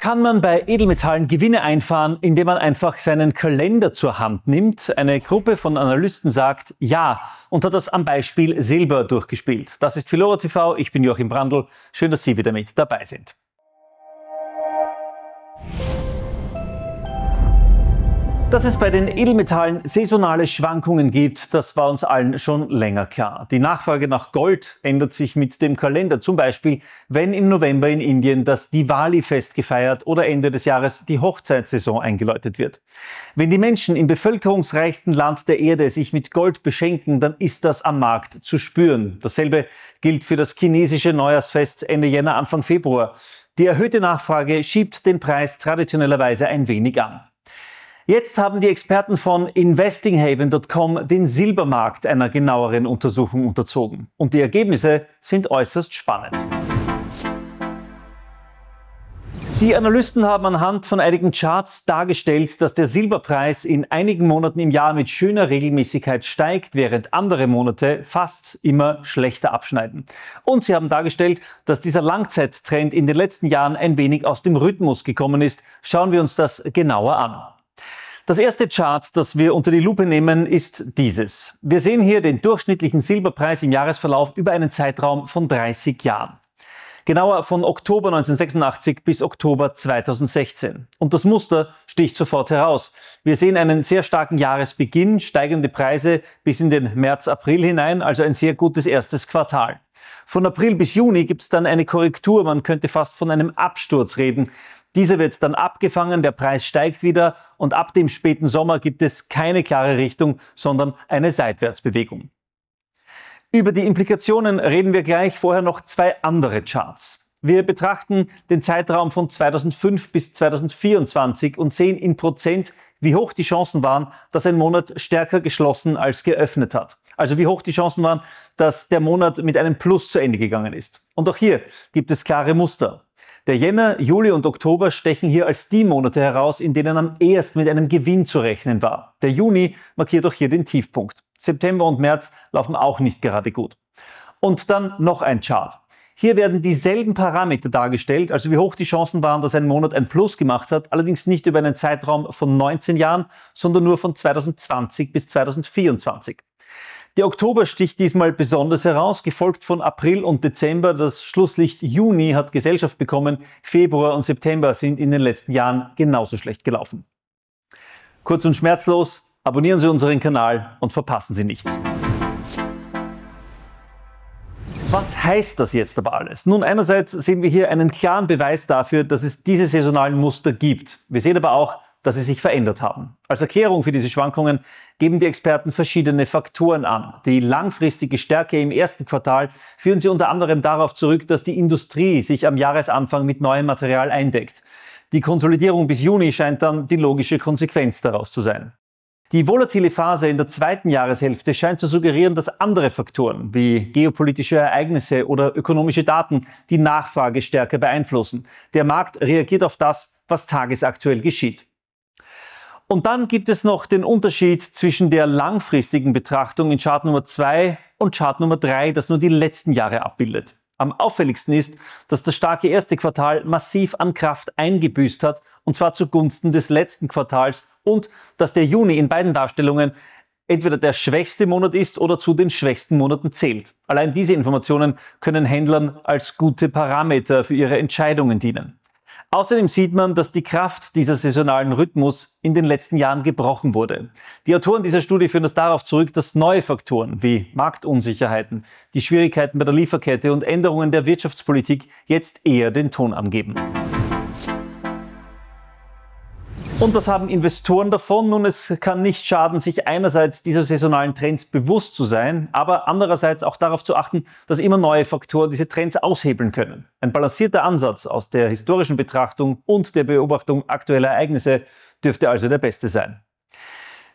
Kann man bei Edelmetallen Gewinne einfahren, indem man einfach seinen Kalender zur Hand nimmt? Eine Gruppe von Analysten sagt ja und hat das am Beispiel Silber durchgespielt. Das ist Philora TV, ich bin Joachim Brandl. Schön, dass Sie wieder mit dabei sind. Dass es bei den Edelmetallen saisonale Schwankungen gibt, das war uns allen schon länger klar. Die Nachfrage nach Gold ändert sich mit dem Kalender. Zum Beispiel, wenn im November in Indien das Diwali-Fest gefeiert oder Ende des Jahres die Hochzeitssaison eingeläutet wird. Wenn die Menschen im bevölkerungsreichsten Land der Erde sich mit Gold beschenken, dann ist das am Markt zu spüren. Dasselbe gilt für das chinesische Neujahrsfest Ende Jänner, Anfang Februar. Die erhöhte Nachfrage schiebt den Preis traditionellerweise ein wenig an. Jetzt haben die Experten von investinghaven.com den Silbermarkt einer genaueren Untersuchung unterzogen. Und die Ergebnisse sind äußerst spannend. Die Analysten haben anhand von einigen Charts dargestellt, dass der Silberpreis in einigen Monaten im Jahr mit schöner Regelmäßigkeit steigt, während andere Monate fast immer schlechter abschneiden. Und sie haben dargestellt, dass dieser Langzeittrend in den letzten Jahren ein wenig aus dem Rhythmus gekommen ist. Schauen wir uns das genauer an. Das erste Chart, das wir unter die Lupe nehmen, ist dieses. Wir sehen hier den durchschnittlichen Silberpreis im Jahresverlauf über einen Zeitraum von 30 Jahren. Genauer von Oktober 1986 bis Oktober 2016. Und das Muster sticht sofort heraus. Wir sehen einen sehr starken Jahresbeginn, steigende Preise bis in den März, April hinein, also ein sehr gutes erstes Quartal. Von April bis Juni gibt es dann eine Korrektur, man könnte fast von einem Absturz reden. Dieser wird dann abgefangen, der Preis steigt wieder und ab dem späten Sommer gibt es keine klare Richtung, sondern eine Seitwärtsbewegung. Über die Implikationen reden wir gleich, vorher noch zwei andere Charts. Wir betrachten den Zeitraum von 2005 bis 2024 und sehen in Prozent, wie hoch die Chancen waren, dass ein Monat stärker geschlossen als geöffnet hat. Also wie hoch die Chancen waren, dass der Monat mit einem Plus zu Ende gegangen ist. Und auch hier gibt es klare Muster. Der Jänner, Juli und Oktober stechen hier als die Monate heraus, in denen am ehesten mit einem Gewinn zu rechnen war. Der Juni markiert auch hier den Tiefpunkt. September und März laufen auch nicht gerade gut. Und dann noch ein Chart. Hier werden dieselben Parameter dargestellt, also wie hoch die Chancen waren, dass ein Monat ein Plus gemacht hat, allerdings nicht über einen Zeitraum von 19 Jahren, sondern nur von 2020 bis 2024. Der Oktober sticht diesmal besonders heraus, gefolgt von April und Dezember. Das Schlusslicht Juni hat Gesellschaft bekommen. Februar und September sind in den letzten Jahren genauso schlecht gelaufen. Kurz und schmerzlos, abonnieren Sie unseren Kanal und verpassen Sie nichts. Was heißt das jetzt aber alles? Nun, einerseits sehen wir hier einen klaren Beweis dafür, dass es diese saisonalen Muster gibt. Wir sehen aber auch, dass sie sich verändert haben. Als Erklärung für diese Schwankungen geben die Experten verschiedene Faktoren an. Die langfristige Stärke im ersten Quartal führen sie unter anderem darauf zurück, dass die Industrie sich am Jahresanfang mit neuem Material eindeckt. Die Konsolidierung bis Juni scheint dann die logische Konsequenz daraus zu sein. Die volatile Phase in der zweiten Jahreshälfte scheint zu suggerieren, dass andere Faktoren wie geopolitische Ereignisse oder ökonomische Daten die Nachfrage stärker beeinflussen. Der Markt reagiert auf das, was tagesaktuell geschieht. Und dann gibt es noch den Unterschied zwischen der langfristigen Betrachtung in Chart Nummer 2 und Chart Nummer 3, das nur die letzten Jahre abbildet. Am auffälligsten ist, dass das starke erste Quartal massiv an Kraft eingebüßt hat, und zwar zugunsten des letzten Quartals, und dass der Juni in beiden Darstellungen entweder der schwächste Monat ist oder zu den schwächsten Monaten zählt. Allein diese Informationen können Händlern als gute Parameter für ihre Entscheidungen dienen. Außerdem sieht man, dass die Kraft dieser saisonalen Rhythmus in den letzten Jahren gebrochen wurde. Die Autoren dieser Studie führen das darauf zurück, dass neue Faktoren wie Marktunsicherheiten, die Schwierigkeiten bei der Lieferkette und Änderungen der Wirtschaftspolitik jetzt eher den Ton angeben. Und das haben Investoren davon. Nun, es kann nicht schaden, sich einerseits dieser saisonalen Trends bewusst zu sein, aber andererseits auch darauf zu achten, dass immer neue Faktoren diese Trends aushebeln können. Ein balancierter Ansatz aus der historischen Betrachtung und der Beobachtung aktueller Ereignisse dürfte also der beste sein.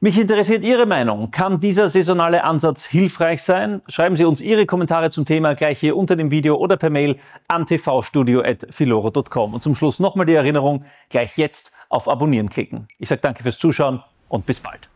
Mich interessiert Ihre Meinung. Kann dieser saisonale Ansatz hilfreich sein? Schreiben Sie uns Ihre Kommentare zum Thema gleich hier unter dem Video oder per Mail an tvstudio.filoro.com. Und zum Schluss nochmal die Erinnerung, gleich jetzt auf Abonnieren klicken. Ich sage danke fürs Zuschauen und bis bald.